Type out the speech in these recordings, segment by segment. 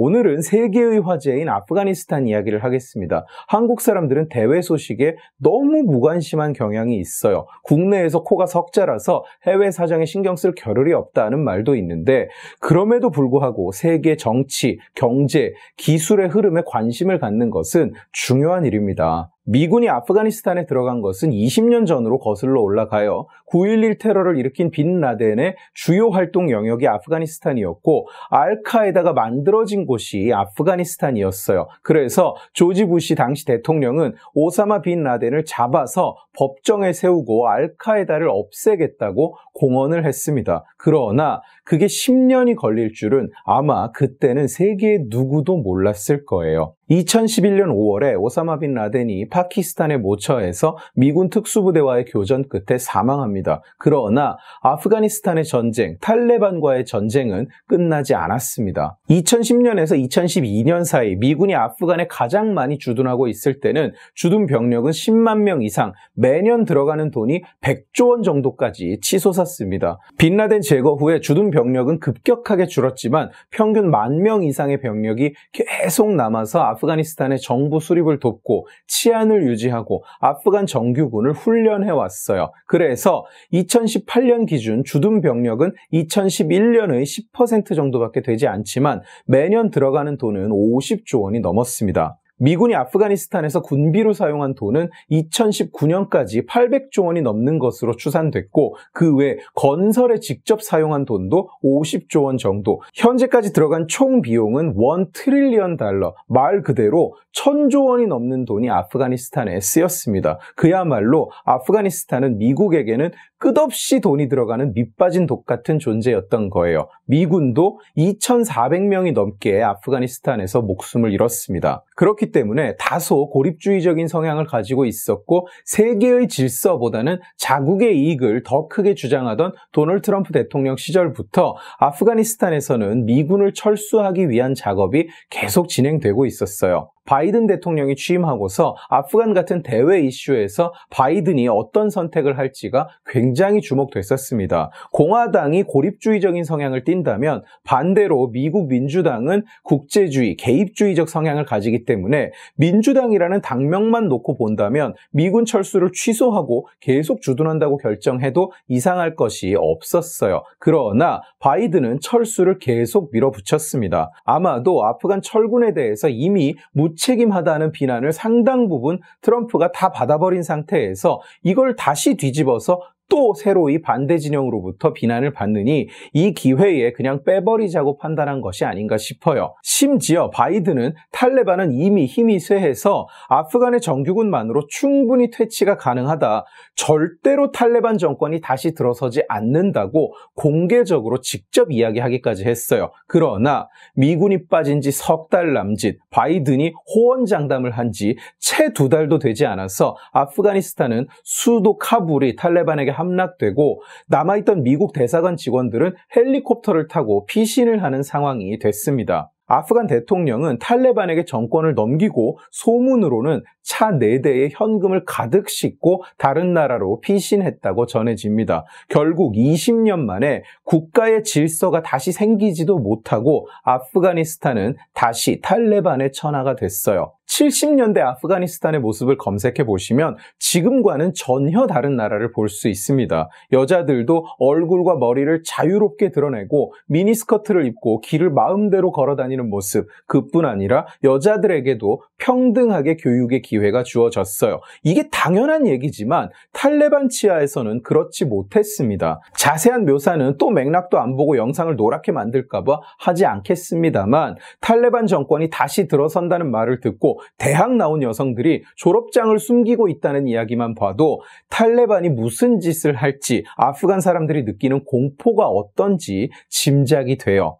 오늘은 세계의 화제인 아프가니스탄 이야기를 하겠습니다. 한국 사람들은 대외 소식에 너무 무관심한 경향이 있어요. 국내에서 코가 석자라서 해외 사정에 신경 쓸 겨를이 없다는 말도 있는데 그럼에도 불구하고 세계 정치, 경제, 기술의 흐름에 관심을 갖는 것은 중요한 일입니다. 미군이 아프가니스탄에 들어간 것은 20년 전으로 거슬러 올라가요. 9.11 테러를 일으킨 빈 라덴의 주요 활동 영역이 아프가니스탄이었고 알카에다가 만들어진 곳이 아프가니스탄이었어요. 그래서 조지 부시 당시 대통령은 오사마 빈 라덴을 잡아서 법정에 세우고 알카에다를 없애겠다고 공언을 했습니다. 그러나 그게 10년이 걸릴 줄은 아마 그때는 세계 누구도 몰랐을 거예요. 2011년 5월에 오사마 빈 라덴이 파키스탄의 모처에서 미군 특수부대와의 교전 끝에 사망합니다. 그러나 아프가니스탄의 전쟁, 탈레반과의 전쟁은 끝나지 않았습니다. 2010년에서 2012년 사이 미군이 아프간에 가장 많이 주둔하고 있을 때는 주둔 병력은 10만 명 이상, 매년 들어가는 돈이 100조 원 정도까지 치솟았습니다. 빈 라덴 제거 후에 주둔 병력은 급격하게 줄었지만 평균 만 명 이상의 병력이 계속 남아서 아프가니스탄의 정부 수립을 돕고 치안을 유지하고 아프간 정규군을 훈련해 왔어요. 그래서 2018년 기준 주둔 병력은 2011년의 10% 정도밖에 되지 않지만 매년 들어가는 돈은 50조 원이 넘었습니다. 미군이 아프가니스탄에서 군비로 사용한 돈은 2019년까지 800조 원이 넘는 것으로 추산됐고 그 외 건설에 직접 사용한 돈도 50조 원 정도. 현재까지 들어간 총 비용은 1 트릴리언 달러. 말 그대로 1000조 원이 넘는 돈이 아프가니스탄에 쓰였습니다. 그야말로 아프가니스탄은 미국에게는 끝없이 돈이 들어가는 밑빠진 독 같은 존재였던 거예요. 미군도 2,400명이 넘게 아프가니스탄에서 목숨을 잃었습니다. 그렇기 때문에 다소 고립주의적인 성향을 가지고 있었고 세계의 질서보다는 자국의 이익을 더 크게 주장하던 도널 트럼프 대통령 시절부터 아프가니스탄에서는 미군을 철수하기 위한 작업이 계속 진행되고 있었어요. 바이든 대통령이 취임하고서 아프간 같은 대외 이슈에서 바이든이 어떤 선택을 할지가 굉장히 주목됐었습니다. 공화당이 고립주의적인 성향을 띈다면 반대로 미국 민주당은 국제주의, 개입주의적 성향을 가지기 때문에 민주당이라는 당명만 놓고 본다면 미군 철수를 취소하고 계속 주둔한다고 결정해도 이상할 것이 없었어요. 그러나 바이든은 철수를 계속 밀어붙였습니다. 아마도 아프간 철군에 대해서 이미 무 무책임하다는 비난을 상당 부분 트럼프가 다 받아버린 상태에서 이걸 다시 뒤집어서 또 새로이 반대 진영으로부터 비난을 받느니 이 기회에 그냥 빼버리자고 판단한 것이 아닌가 싶어요. 심지어 바이든은 탈레반은 이미 힘이 쇠해서 아프간의 정규군만으로 충분히 퇴치가 가능하다. 절대로 탈레반 정권이 다시 들어서지 않는다고 공개적으로 직접 이야기하기까지 했어요. 그러나 미군이 빠진 지 석 달 남짓 바이든이 호언장담을 한 지 채 두 달도 되지 않아서 아프가니스탄은 수도 카불이 탈레반에게 함락되고 남아있던 미국 대사관 직원들은 헬리콥터를 타고 피신을 하는 상황이 됐습니다. 아프간 대통령은 탈레반에게 정권을 넘기고 소문으로는 차 4대에 현금을 가득 싣고 다른 나라로 피신했다고 전해집니다. 결국 20년 만에 국가의 질서가 다시 생기지도 못하고 아프가니스탄은 다시 탈레반의 천하가 됐어요. 70년대 아프가니스탄의 모습을 검색해 보시면 지금과는 전혀 다른 나라를 볼 수 있습니다. 여자들도 얼굴과 머리를 자유롭게 드러내고 미니스커트를 입고 길을 마음대로 걸어 다니는 모습, 그뿐 아니라 여자들에게도 평등하게 교육의 기회가 주어졌어요. 이게 당연한 얘기지만 탈레반 치하에서는 그렇지 못했습니다. 자세한 묘사는 또 맥락도 안 보고 영상을 노랗게 만들까봐 하지 않겠습니다만 탈레반 정권이 다시 들어선다는 말을 듣고 대학 나온 여성들이 졸업장을 숨기고 있다는 이야기만 봐도 탈레반이 무슨 짓을 할지 아프간 사람들이 느끼는 공포가 어떤지 짐작이 돼요.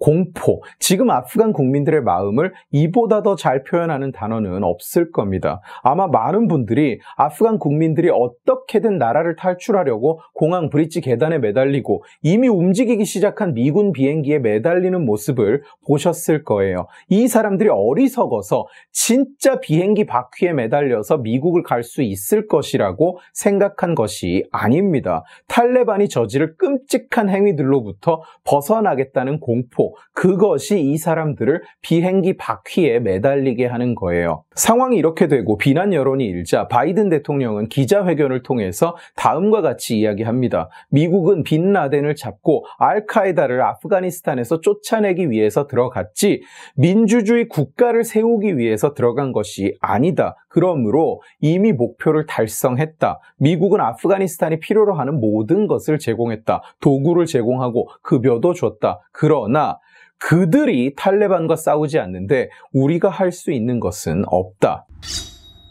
공포, 지금 아프간 국민들의 마음을 이보다 더 잘 표현하는 단어는 없을 겁니다. 아마 많은 분들이 아프간 국민들이 어떻게든 나라를 탈출하려고 공항 브릿지 계단에 매달리고 이미 움직이기 시작한 미군 비행기에 매달리는 모습을 보셨을 거예요. 이 사람들이 어리석어서 진짜 비행기 바퀴에 매달려서 미국을 갈 수 있을 것이라고 생각한 것이 아닙니다. 탈레반이 저지를 끔찍한 행위들로부터 벗어나겠다는 공포, 그것이 이 사람들을 비행기 바퀴에 매달리게 하는 거예요. 상황이 이렇게 되고 비난 여론이 일자 바이든 대통령은 기자회견을 통해서 다음과 같이 이야기합니다. 미국은 빈 라덴을 잡고 알카에다를 아프가니스탄에서 쫓아내기 위해서 들어갔지 민주주의 국가를 세우기 위해서 들어간 것이 아니다. 그러므로 이미 목표를 달성했다. 미국은 아프가니스탄이 필요로 하는 모든 것을 제공했다. 도구를 제공하고 급여도 줬다. 그러나 그들이 탈레반과 싸우지 않는데 우리가 할 수 있는 것은 없다.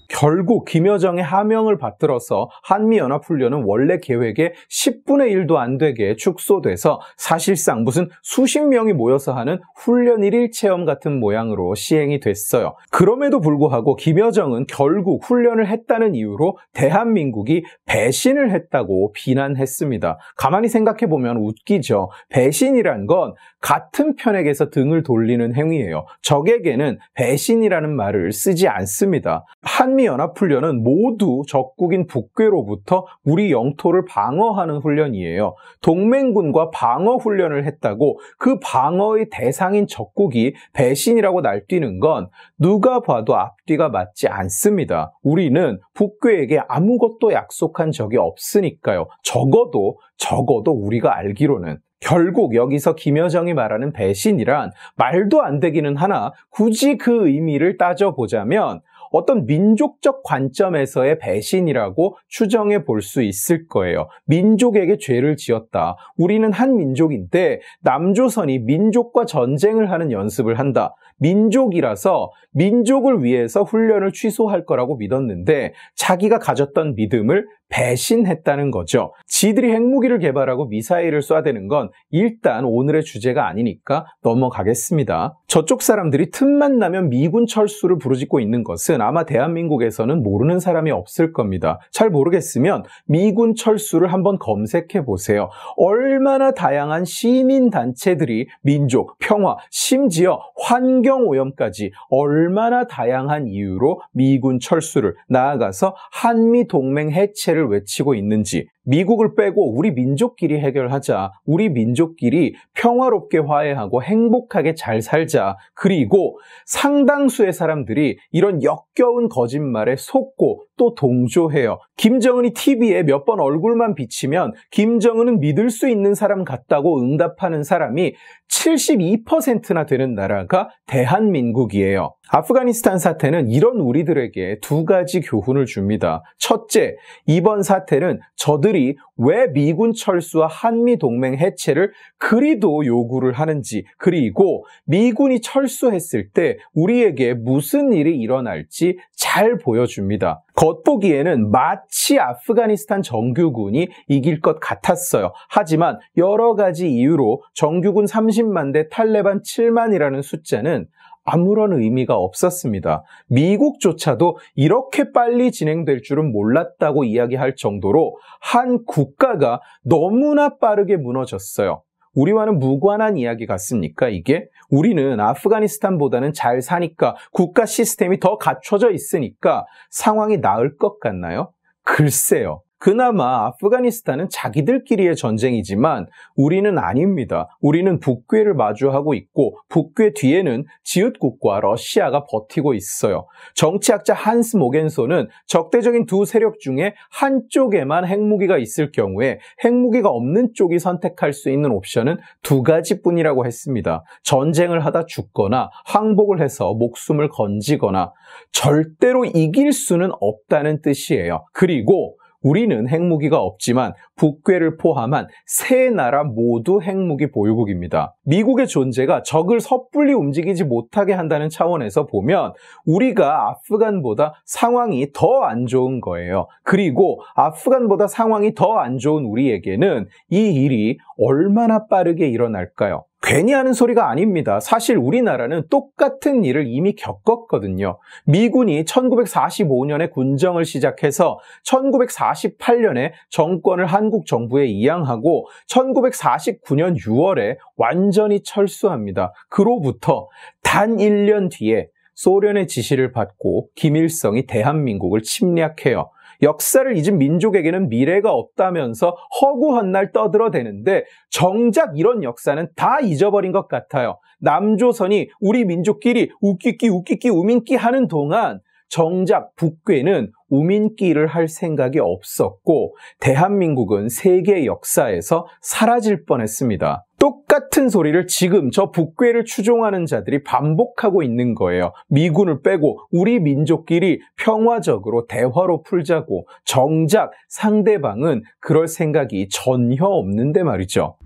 결국 김여정의 하명을 받들어서 한미연합훈련은 원래 계획의 10분의 1도 안 되게 축소돼서 사실상 무슨 수십 명이 모여서 하는 훈련 일일 체험 같은 모양으로 시행이 됐어요. 그럼에도 불구하고 김여정은 결국 훈련을 했다는 이유로 대한민국이 배신을 했다고 비난했습니다. 가만히 생각해보면 웃기죠. 배신이란 건 같은 편에게서 등을 돌리는 행위예요. 적에게는 배신이라는 말을 쓰지 않습니다. 한 한미연합훈련은 모두 적국인 북괴로부터 우리 영토를 방어하는 훈련이에요. 동맹군과 방어훈련을 했다고 그 방어의 대상인 적국이 배신이라고 날뛰는 건 누가 봐도 앞뒤가 맞지 않습니다. 우리는 북괴에게 아무것도 약속한 적이 없으니까요. 적어도, 적어도 우리가 알기로는. 결국 여기서 김여정이 말하는 배신이란 말도 안 되기는 하나 굳이 그 의미를 따져보자면 어떤 민족적 관점에서의 배신이라고 추정해 볼 수 있을 거예요. 민족에게 죄를 지었다. 우리는 한 민족인데 남조선이 민족과 전쟁을 하는 연습을 한다. 민족이라서 민족을 위해서 훈련을 취소할 거라고 믿었는데 자기가 가졌던 믿음을 배신했다는 거죠. 지들이 핵무기를 개발하고 미사일을 쏴대는 건 일단 오늘의 주제가 아니니까 넘어가겠습니다. 저쪽 사람들이 틈만 나면 미군 철수를 부르짖고 있는 것은 아마 대한민국에서는 모르는 사람이 없을 겁니다. 잘 모르겠으면 미군 철수를 한번 검색해 보세요. 얼마나 다양한 시민 단체들이 민족, 평화, 심지어 환경 오염까지 얼마나 다양한 이유로 미군 철수를 나아가서 한미 동맹 해체를 외치고 있는지 미국을 빼고 우리 민족끼리 해결하자. 우리 민족끼리 평화롭게 화해하고 행복하게 잘 살자. 그리고 상당수의 사람들이 이런 역겨운 거짓말에 속고 또 동조해요. 김정은이 TV에 몇 번 얼굴만 비치면 김정은은 믿을 수 있는 사람 같다고 응답하는 사람이 72%나 되는 나라가 대한민국이에요. 아프가니스탄 사태는 이런 우리들에게 두 가지 교훈을 줍니다. 첫째, 이번 사태는 저들이 미국이 왜 미군 철수와 한미 동맹 해체를 그리도 요구를 하는지 그리고 미군이 철수했을 때 우리에게 무슨 일이 일어날지 잘 보여줍니다. 겉보기에는 마치 아프가니스탄 정규군이 이길 것 같았어요. 하지만 여러 가지 이유로 정규군 30만 대 탈레반 7만이라는 숫자는 아무런 의미가 없었습니다. 미국조차도 이렇게 빨리 진행될 줄은 몰랐다고 이야기할 정도로 한 국가가 너무나 빠르게 무너졌어요. 우리와는 무관한 이야기 같습니까, 이게? 우리는 아프가니스탄보다는 잘 사니까 국가 시스템이 더 갖춰져 있으니까 상황이 나을 것 같나요? 글쎄요. 그나마 아프가니스탄은 자기들끼리의 전쟁이지만 우리는 아닙니다. 우리는 북괴를 마주하고 있고 북괴 뒤에는 지읒국과 러시아가 버티고 있어요. 정치학자 한스 모겐소는 적대적인 두 세력 중에 한쪽에만 핵무기가 있을 경우에 핵무기가 없는 쪽이 선택할 수 있는 옵션은 두 가지뿐이라고 했습니다. 전쟁을 하다 죽거나 항복을 해서 목숨을 건지거나 절대로 이길 수는 없다는 뜻이에요. 그리고 우리는 핵무기가 없지만 북괴를 포함한 세 나라 모두 핵무기 보유국입니다. 미국의 존재가 적을 섣불리 움직이지 못하게 한다는 차원에서 보면 우리가 아프간보다 상황이 더 안 좋은 거예요. 그리고 아프간보다 상황이 더 안 좋은 우리에게는 이 일이 얼마나 빠르게 일어날까요? 괜히 하는 소리가 아닙니다. 사실 우리나라는 똑같은 일을 이미 겪었거든요. 미군이 1945년에 군정을 시작해서 1948년에 정권을 한국 정부에 이양하고 1949년 6월에 완전히 철수합니다. 그로부터 단 1년 뒤에 소련의 지시를 받고 김일성이 대한민국을 침략해요. 역사를 잊은 민족에게는 미래가 없다면서 허구헌 날 떠들어대는데 정작 이런 역사는 다 잊어버린 것 같아요. 남조선이 우리 민족끼리 웃기끼 웃기끼 우민끼 하는 동안 정작 북괴는 우민끼를 할 생각이 없었고 대한민국은 세계 역사에서 사라질 뻔했습니다. 똑같은 소리를 지금 저 북괴를 추종하는 자들이 반복하고 있는 거예요. 미군을 빼고 우리 민족끼리 평화적으로 대화로 풀자고 정작 상대방은 그럴 생각이 전혀 없는데 말이죠.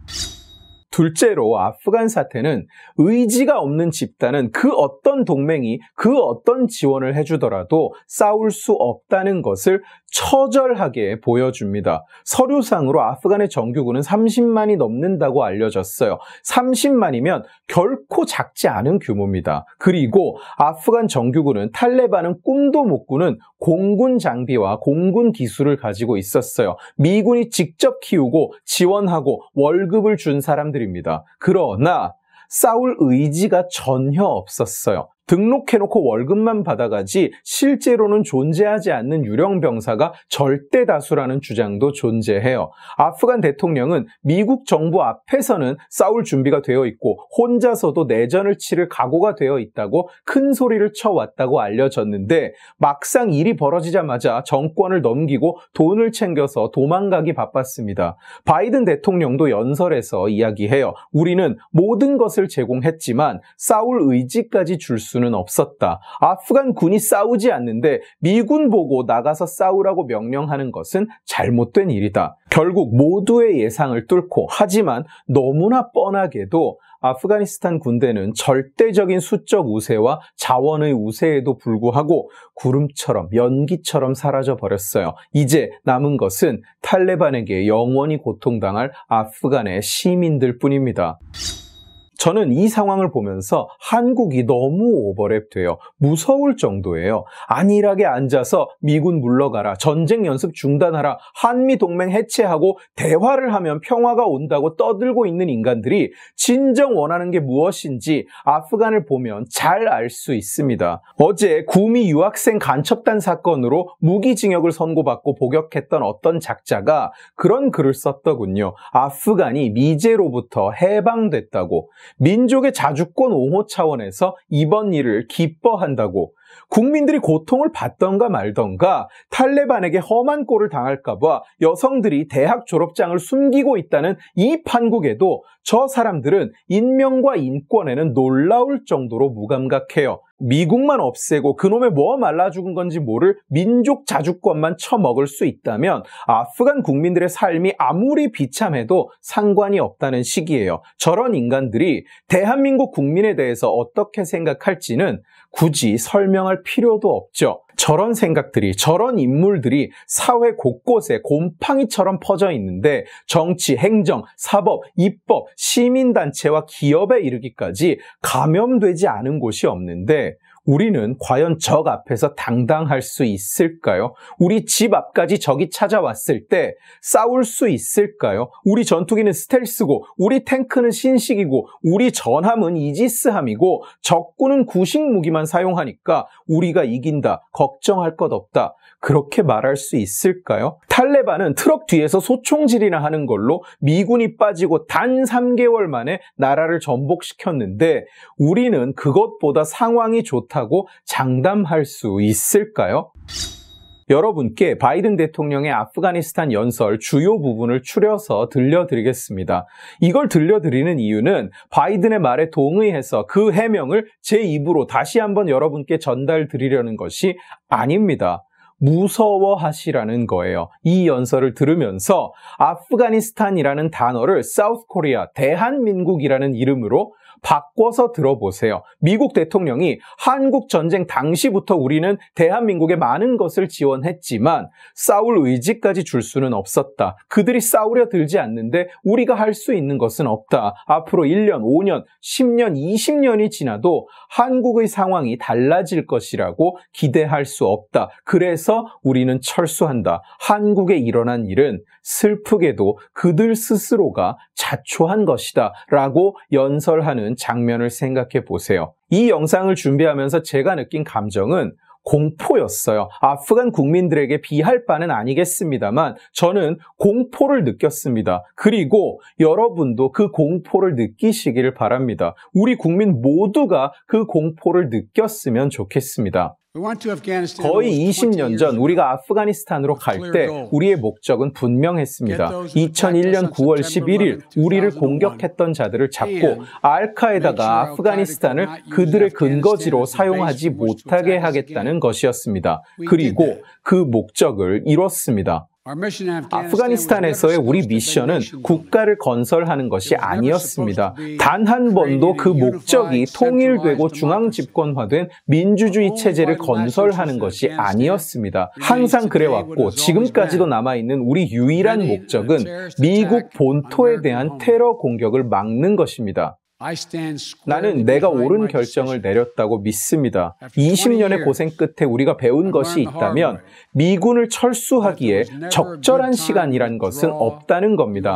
둘째로 아프간 사태는 의지가 없는 집단은 그 어떤 동맹이 그 어떤 지원을 해주더라도 싸울 수 없다는 것을 처절하게 보여줍니다. 서류상으로 아프간의 정규군은 30만이 넘는다고 알려졌어요. 30만이면 결코 작지 않은 규모입니다. 그리고 아프간 정규군은 탈레반은 꿈도 못 꾸는 공군 장비와 공군 기술을 가지고 있었어요. 미군이 직접 키우고 지원하고 월급을 준 사람들입니다. 그러나 싸울 의지가 전혀 없었어요. 등록해놓고 월급만 받아가지 실제로는 존재하지 않는 유령 병사가 절대 다수라는 주장도 존재해요. 아프간 대통령은 미국 정부 앞에서는 싸울 준비가 되어 있고 혼자서도 내전을 치를 각오가 되어 있다고 큰 소리를 쳐왔다고 알려졌는데 막상 일이 벌어지자마자 정권을 넘기고 돈을 챙겨서 도망가기 바빴습니다. 바이든 대통령도 연설에서 이야기해요. 우리는 모든 것을 제공했지만 싸울 의지까지 줄수 수는 없었다. 아프간 군이 싸우지 않는데 미군 보고 나가서 싸우라고 명령하는 것은 잘못된 일이다. 결국 모두의 예상을 뚫고 하지만 너무나 뻔하게도 아프가니스탄 군대는 절대적인 수적 우세와 자원의 우세에도 불구하고 구름처럼 연기처럼 사라져 버렸어요. 이제 남은 것은 탈레반에게 영원히 고통당할 아프간의 시민들 뿐입니다. 저는 이 상황을 보면서 한국이 너무 오버랩돼요. 무서울 정도예요. 안일하게 앉아서 미군 물러가라, 전쟁 연습 중단하라, 한미 동맹 해체하고 대화를 하면 평화가 온다고 떠들고 있는 인간들이 진정 원하는 게 무엇인지 아프간을 보면 잘 알 수 있습니다. 어제 구미 유학생 간첩단 사건으로 무기징역을 선고받고 복역했던 어떤 작자가 그런 글을 썼더군요. 아프간이 미제로부터 해방됐다고. 민족의 자주권 옹호 차원에서 이번 일을 기뻐한다고 국민들이 고통을 받던가 말던가 탈레반에게 험한 꼴을 당할까봐 여성들이 대학 졸업장을 숨기고 있다는 이 판국에도 저 사람들은 인명과 인권에는 놀라울 정도로 무감각해요. 미국만 없애고 그놈의 뭐 말라 죽은 건지 모를 민족 자주권만 처먹을 수 있다면 아프간 국민들의 삶이 아무리 비참해도 상관이 없다는 식이에요. 저런 인간들이 대한민국 국민에 대해서 어떻게 생각할지는 굳이 설명 설명할 필요도 없죠. 저런 생각들이, 저런 인물들이 사회 곳곳에 곰팡이처럼 퍼져 있는데 정치, 행정, 사법, 입법, 시민단체와 기업에 이르기까지 감염되지 않은 곳이 없는데 우리는 과연 적 앞에서 당당할 수 있을까요? 우리 집 앞까지 적이 찾아왔을 때 싸울 수 있을까요? 우리 전투기는 스텔스고, 우리 탱크는 신식이고, 우리 전함은 이지스함이고, 적군은 구식 무기만 사용하니까 우리가 이긴다. 걱정할 것 없다. 그렇게 말할 수 있을까요? 탈레반은 트럭 뒤에서 소총질이나 하는 걸로 미군이 빠지고 단 3개월 만에 나라를 전복시켰는데 우리는 그것보다 상황이 좋다. 그다고 장담할 수 있을까요? 여러분께 바이든 대통령의 아프가니스탄 연설 주요 부분을 추려서 들려드리겠습니다. 이걸 들려드리는 이유는 바이든의 말에 동의해서 그 해명을 제 입으로 다시 한번 여러분께 전달드리려는 것이 아닙니다. 무서워하시라는 거예요. 이 연설을 들으면서 아프가니스탄이라는 단어를 사우스 코리아, 대한민국이라는 이름으로 바꿔서 들어보세요. 미국 대통령이 한국 전쟁 당시부터 우리는 대한민국에 많은 것을 지원했지만 싸울 의지까지 줄 수는 없었다. 그들이 싸우려 들지 않는데 우리가 할 수 있는 것은 없다. 앞으로 1년, 5년, 10년, 20년이 지나도 한국의 상황이 달라질 것이라고 기대할 수 없다. 그래서 우리는 철수한다. 한국에 일어난 일은 슬프게도 그들 스스로가 자초한 것이다. 라고 연설하는 있 장면을 생각해 보세요. 이 영상을 준비하면서 제가 느낀 감정은 공포였어요. 아프간 국민들에게 비할 바는 아니겠습니다만 저는 공포를 느꼈습니다. 그리고 여러분도 그 공포를 느끼시기를 바랍니다. 우리 국민 모두가 그 공포를 느꼈으면 좋겠습니다. 거의 20년 전 우리가 아프가니스탄으로 갈 때 우리의 목적은 분명했습니다. 2001년 9월 11일 우리를 공격했던 자들을 잡고 알카에다가 아프가니스탄을 그들의 근거지로 사용하지 못하게 하겠다는 것이었습니다. 그리고 그 목적을 이뤘습니다. 아프가니스탄에서의 우리 미션은 국가를 건설하는 것이 아니었습니다. 단 한 번도 그 목적이 통일되고 중앙 집권화된 민주주의 체제를 건설하는 것이 아니었습니다. 항상 그래왔고 지금까지도 남아있는 우리 유일한 목적은 미국 본토에 대한 테러 공격을 막는 것입니다. 나는 내가 옳은 결정을 내렸다고 믿습니다. 20년의 고생 끝에 우리가 배운 것이 있다면 미군을 철수하기에 적절한 시간이란 것은 없다는 겁니다.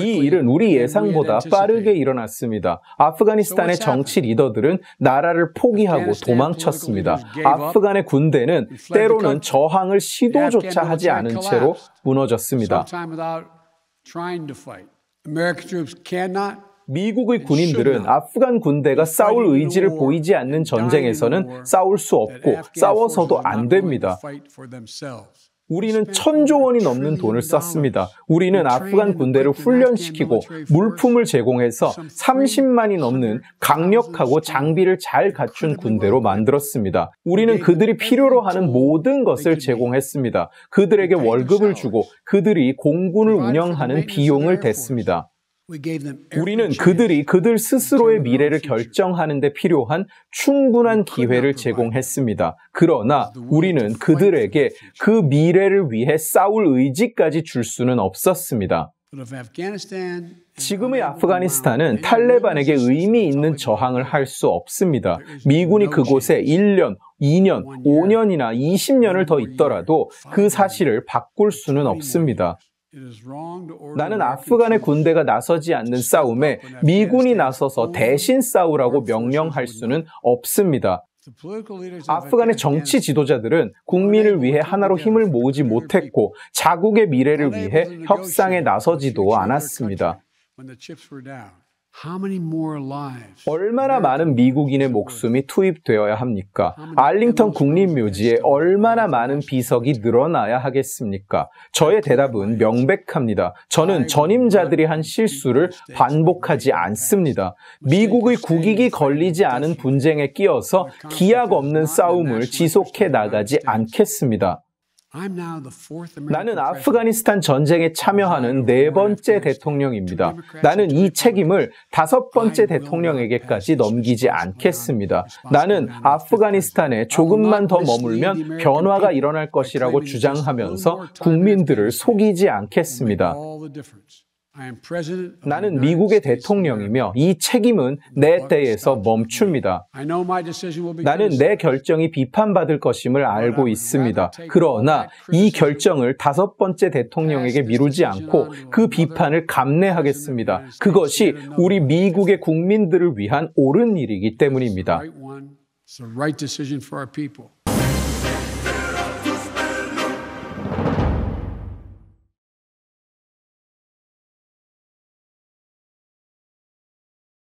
이 일은 우리 예상보다 빠르게 일어났습니다. 아프가니스탄의 정치 리더들은 나라를 포기하고 도망쳤습니다. 아프간의 군대는 때로는 저항을 시도조차 하지 않은 채로 무너졌습니다. 미국의 군인들은 아프간 군대가 싸울 의지를 보이지 않는 전쟁에서는 싸울 수 없고 싸워서도 안 됩니다. 우리는 천조 원이 넘는 돈을 썼습니다. 우리는 아프간 군대를 훈련시키고 물품을 제공해서 30만이 넘는 강력하고 장비를 잘 갖춘 군대로 만들었습니다. 우리는 그들이 필요로 하는 모든 것을 제공했습니다. 그들에게 월급을 주고 그들이 공군을 운영하는 비용을 댔습니다. 우리는 그들이 그들 스스로의 미래를 결정하는 데 필요한 충분한 기회를 제공했습니다. 그러나 우리는 그들에게 그 미래를 위해 싸울 의지까지 줄 수는 없었습니다. 지금의 아프가니스탄은 탈레반에게 의미 있는 저항을 할 수 없습니다. 미군이 그곳에 1년, 2년, 5년이나 20년을 더 있더라도 그 사실을 바꿀 수는 없습니다. 나는 아프간의 군대가 나서지 않는 싸움에 미군이 나서서 대신 싸우라고 명령할 수는 없습니다. 아프간의 정치 지도자들은 국민을 위해 하나로 힘을 모으지 못했고 자국의 미래를 위해 협상에 나서지도 않았습니다. 얼마나 많은 미국인의 목숨이 투입되어야 합니까? 알링턴 국립묘지에 얼마나 많은 비석이 늘어나야 하겠습니까? 저의 대답은 명백합니다. 저는 전임자들이 한 실수를 반복하지 않습니다. 미국의 국익이 걸리지 않은 분쟁에 끼어서 기약 없는 싸움을 지속해 나가지 않겠습니다. 나는 아프가니스탄 전쟁에 참여하는 네 번째 대통령입니다. 나는 이 책임을 다섯 번째 대통령에게까지 넘기지 않겠습니다. 나는 아프가니스탄에 조금만 더 머물면 변화가 일어날 것이라고 주장하면서 국민들을 속이지 않겠습니다. 나는 미국의 대통령이며 이 책임은 내 때에서 멈춥니다. 나는 내 결정이 비판받을 것임을 알고 있습니다. 그러나 이 결정을 다섯 번째 대통령에게 미루지 않고 그 비판을 감내하겠습니다. 그것이 우리 미국의 국민들을 위한 옳은 일이기 때문입니다.